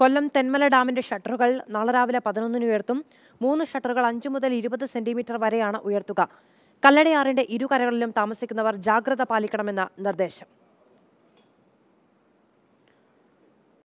കൊല്ലം തെന്മല ഡാമിന്റെ ഷട്ടറുകൾ നാളെ രാവിലെ പതിനൊന്നിന് ഉയർത്തും മൂന്ന് ഷട്ടറുകൾ അഞ്ചു മുതൽ ഇരുപത് സെന്റിമീറ്റർ വരെയാണ് ഉയർത്തുക കല്ലടയാറിന്റെ ഇരുകരകളിലും താമസിക്കുന്നവർ ജാഗ്രത പാലിക്കണമെന്ന നിർദ്ദേശം